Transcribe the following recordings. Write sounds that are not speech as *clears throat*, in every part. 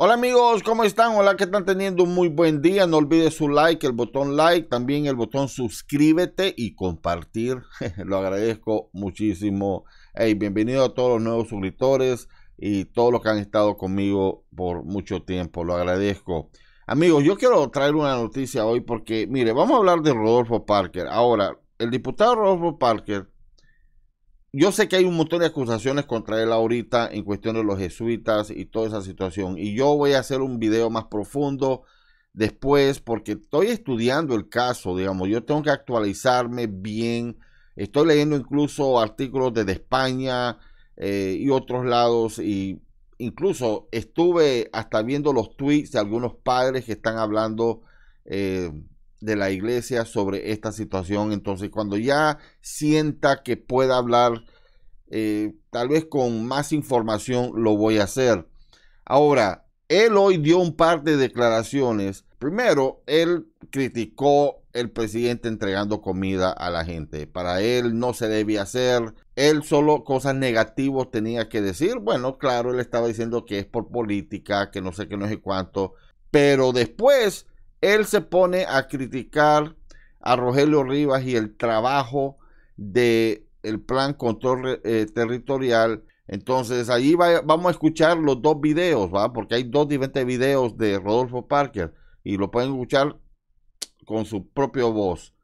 Hola amigos, ¿cómo están? Hola que están teniendo un muy buen día. No olvides su like, el botón like, también el botón suscríbete y compartir. *laughs* Lo agradezco muchísimo. Hey, bienvenido a todos los nuevos suscriptores y todos los que han estado conmigo por mucho tiempo. Lo agradezco. Amigos, yo quiero traer una noticia hoy porque, mire, vamos a hablar de Rodolfo Parker. Ahora, el diputado Rodolfo Parker yo sé que hay un montón de acusaciones contra él ahorita en cuestión de los jesuitas y toda esa situación. Y yo voy a hacer un video más profundo después porque estoy estudiando el caso, digamos. Yo tengo que actualizarme bien. Estoy leyendo incluso artículos desde España eh, y otros lados. Y incluso estuve hasta viendo los tweets de algunos padres que están hablando eh, de la iglesia sobre esta situación. Entonces, cuando ya sienta que pueda hablar, eh, tal vez con más información, lo voy a hacer. Ahora, él hoy dio un par de declaraciones. Primero, él criticó el presidente entregando comida a la gente. Para él no se debía hacer. Él solo cosas negativas tenía que decir. Bueno, claro, él estaba diciendo que es por política, que no sé qué, no sé cuánto. Pero después él se pone a criticar a Rogelio Rivas y el trabajo del el plan control eh, territorial. Entonces ahí vamos a escuchar los dos videos, porque hay dos diferentes videos de Rodolfo Parker y lo pueden escuchar con su propia voz.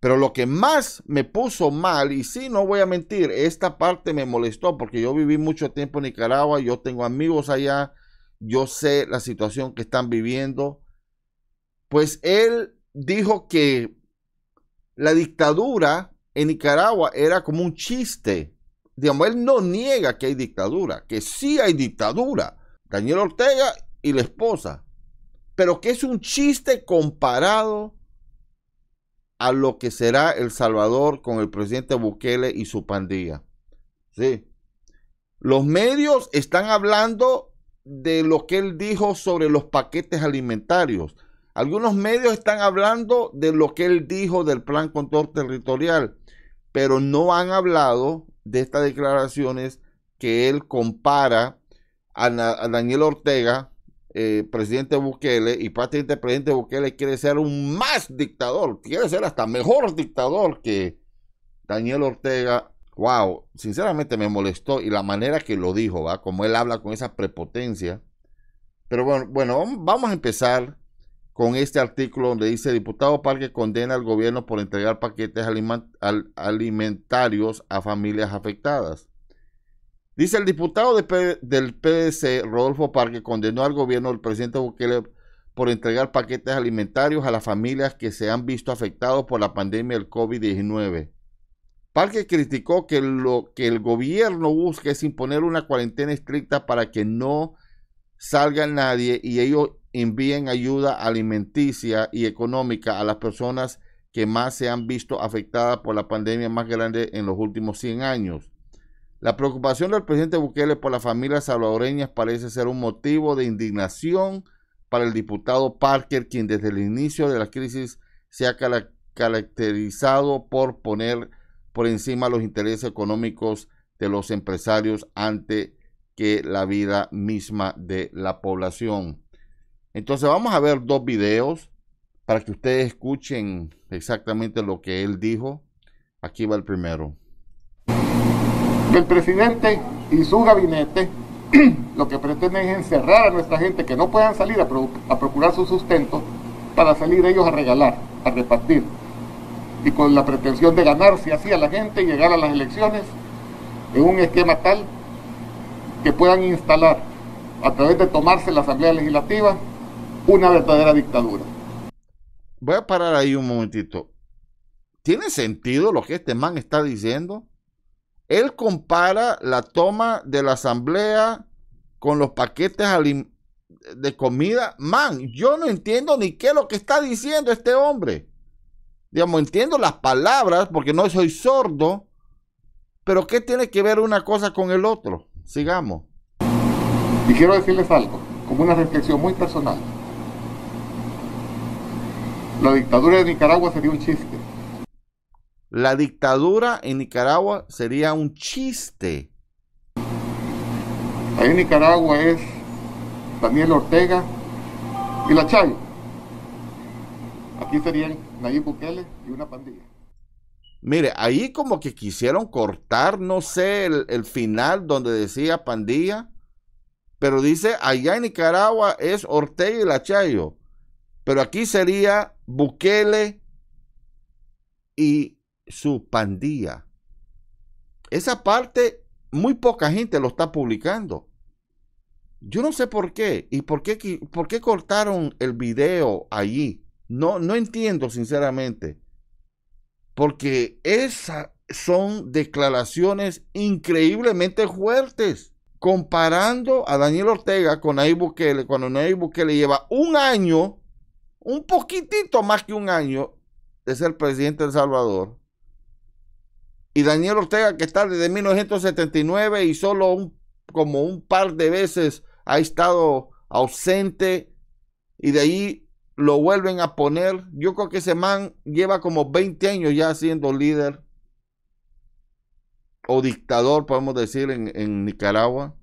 Pero lo que más me puso mal, y sí, no voy a mentir, esta parte me molestó porque yo viví mucho tiempo en Nicaragua, yo tengo amigos allá, yo sé la situación que están viviendo pues él dijo que la dictadura en Nicaragua era como un chiste. Digamos, él no niega que hay dictadura, que sí hay dictadura. Daniel Ortega y la esposa. Pero que es un chiste comparado a lo que será El Salvador con el presidente Bukele y su pandilla. Sí. Los medios están hablando de lo que él dijo sobre los paquetes alimentarios. Algunos medios están hablando de lo que él dijo del plan control territorial, pero no han hablado de estas declaraciones que él compara a, Daniel Ortega, eh, presidente Bukele, y prácticamente el presidente Bukele quiere ser un más dictador, quiere ser hasta mejor dictador que Daniel Ortega. Wow, sinceramente me molestó y la manera que lo dijo, ¿va? Como él habla con esa prepotencia. Pero bueno, bueno, vamos a empezar con este artículo donde dice, diputado Parque condena al gobierno por entregar paquetes alimentarios a familias afectadas. Dice el diputado del PDC, Rodolfo Parque, condenó al gobierno del presidente Bukele por entregar paquetes alimentarios a las familias que se han visto afectadas por la pandemia del COVID-19. Parque criticó que lo que el gobierno busca es imponer una cuarentena estricta para que no salga nadie y ellos envíen ayuda alimenticia y económica a las personas que más se han visto afectadas por la pandemia más grande en los últimos 100 años. La preocupación del presidente Bukele por las familias salvadoreñas parece ser un motivo de indignación para el diputado Parker, quien desde el inicio de la crisis se ha caracterizado por poner por encima los intereses económicos de los empresarios ante que la vida misma de la población. Entonces vamos a ver dos videos para que ustedes escuchen exactamente lo que él dijo. Aquí va el primero. El presidente y su gabinete *clears throat* lo que pretenden es encerrar a nuestra gente que no puedan salir a, a procurar su sustento para salir ellos a regalar, a repartir. Y con la pretensión de ganarse así a la gente y llegar a las elecciones en un esquema tal que puedan instalar a través de tomarse la Asamblea Legislativa una verdadera dictadura. Voy a parar ahí un momentito. ¿Tiene sentido lo que este man está diciendo? Él compara la toma de la asamblea con los paquetes de comida. Man, yo no entiendo ni qué es lo que está diciendo este hombre. Digamos, entiendo las palabras porque no soy sordo, pero ¿qué tiene que ver una cosa con el otro? Sigamos. Y quiero decirles algo, como una reflexión muy personal. La dictadura de Nicaragua sería un chiste. La dictadura en Nicaragua sería un chiste. Ahí en Nicaragua es Daniel Ortega y la Chayo. Aquí serían Nayib Bukele y una pandilla. Mire, ahí como que quisieron cortar, no sé, el, final donde decía pandilla, pero dice, allá en Nicaragua es Ortega y la Chayo, pero aquí sería Bukele y su pandilla. Esa parte muy poca gente lo está publicando. Yo no sé por qué y por qué, por cortaron el video allí. No, no entiendo sinceramente. Porque esas son declaraciones increíblemente fuertes. Comparando a Daniel Ortega con Nayib Bukele, cuando Nayib Bukele lleva un año un poquitito más que un año de ser presidente de El Salvador, y Daniel Ortega que está desde 1979 y solo un, como un par de veces ha estado ausente y de ahí lo vuelven a poner. Yo creo que ese man lleva como 20 años ya siendo líder o dictador, podemos decir, en, Nicaragua.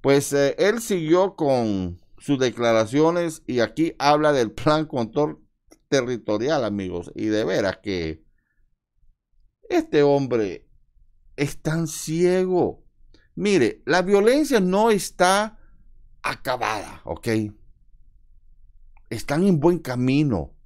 Pues eh, él siguió con, sus declaraciones y aquí habla del plan control territorial, amigos. Y de veras que este hombre es tan ciego. Mire, la violencia no está acabada, ¿ok? Están en buen camino.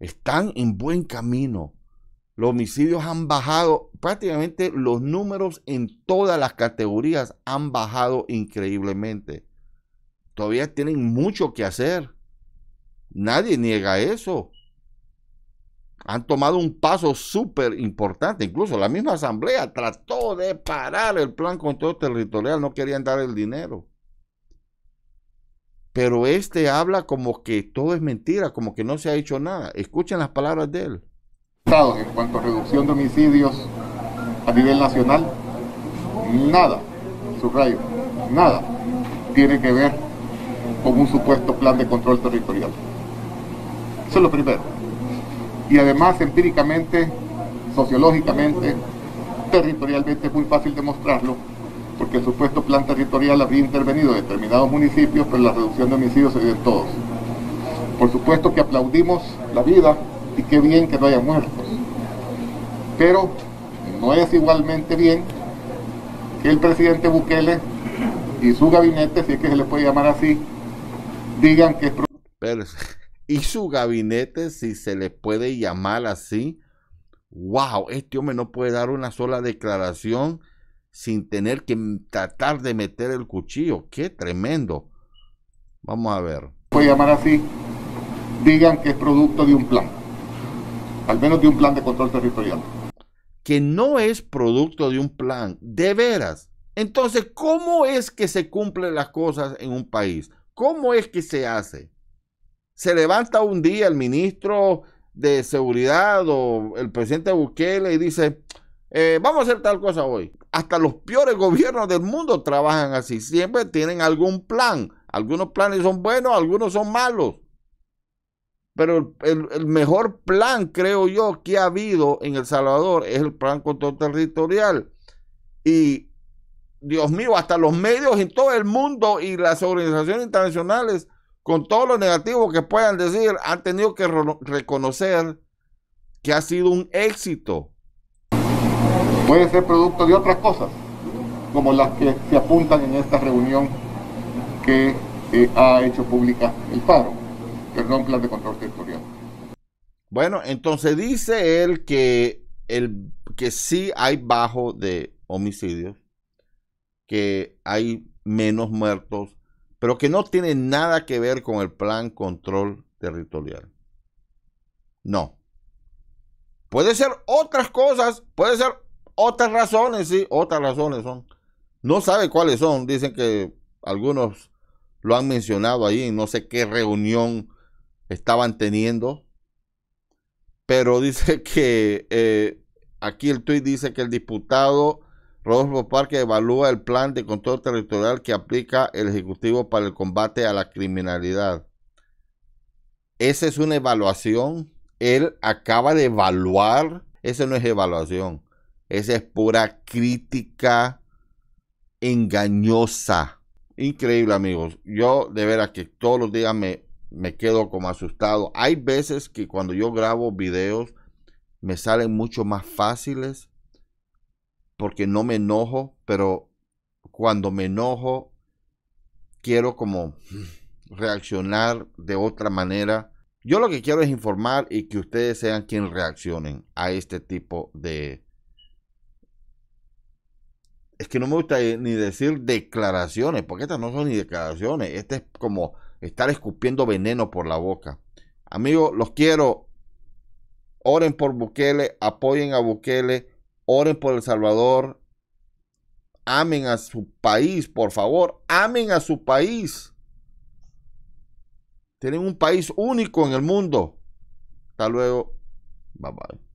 Están en buen camino. Los homicidios han bajado, prácticamente los números en todas las categorías han bajado increíblemente. Todavía tienen mucho que hacer. Nadie niega eso. Han tomado un paso súper importante. Incluso la misma asamblea trató de parar el plan control territorial. No querían dar el dinero. Pero este habla como que todo es mentira, como que no se ha hecho nada. Escuchen las palabras de él. En cuanto a reducción de homicidios a nivel nacional, nada, subrayo, nada tiene que ver con un supuesto plan de control territorial. Eso es lo primero. Y además, empíricamente, sociológicamente, territorialmente es muy fácil demostrarlo, porque el supuesto plan territorial había intervenido en determinados municipios, pero la reducción de homicidios se dio en todos. Por supuesto que aplaudimos la vida y qué bien que no haya muertos. Pero no es igualmente bien que el presidente Bukele y su gabinete, si es que se le puede llamar así, digan que es *laughs* y su gabinete, si se le puede llamar así, wow, este hombre no puede dar una sola declaración sin tener que tratar de meter el cuchillo. Qué tremendo. Vamos a ver. Puede llamar así, digan que es producto de un plan, al menos de un plan de control territorial. Que no es producto de un plan, de veras. Entonces, ¿cómo es que se cumplen las cosas en un país? ¿Cómo es que se hace? Se levanta un día el ministro de Seguridad o el presidente Bukele y dice, eh, vamos a hacer tal cosa hoy. Hasta los peores gobiernos del mundo trabajan así. Siempre tienen algún plan. Algunos planes son buenos, algunos son malos. Pero el, el, mejor plan, creo yo, que ha habido en El Salvador es el plan control territorial. Y Dios mío, hasta los medios en todo el mundo y las organizaciones internacionales, con todo lo negativo que puedan decir, han tenido que reconocer que ha sido un éxito. Puede ser producto de otras cosas, como las que se apuntan en esta reunión que eh, ha hecho pública el paro. perdón plan de control territorial. Bueno, entonces dice él que, el, que sí hay bajo de homicidios que hay menos muertos, pero que no tiene nada que ver con el plan control territorial. No. Puede ser otras cosas, puede ser otras razones, sí, otras razones son. No sabe cuáles son, dicen que algunos lo han mencionado ahí, no sé qué reunión estaban teniendo, pero *laughs* dice que eh, aquí el tuit dice que el diputado Rodolfo Parque evalúa el plan de control territorial que aplica el Ejecutivo para el combate a la criminalidad. Esa es una evaluación. Él acaba de evaluar. Esa no es evaluación. Esa es pura crítica engañosa. Increíble, amigos. Yo de veras que todos los días me, me quedo como asustado. Hay veces que cuando yo grabo videos me salen mucho más fáciles porque no me enojo, pero cuando me enojo, quiero como *sniffs* reaccionar de otra manera. Yo lo que quiero es informar y que ustedes sean quienes reaccionen a este tipo de... Es que no me gusta eh, ni decir declaraciones, porque estas no son ni declaraciones. Este es como estar escupiendo veneno por la boca. Amigos, los quiero. Oren por Bukele, apoyen a Bukele Oren por El Salvador. Amen a su país, por favor. Amen a su país. Tienen un país único en el mundo. Hasta luego. Bye bye.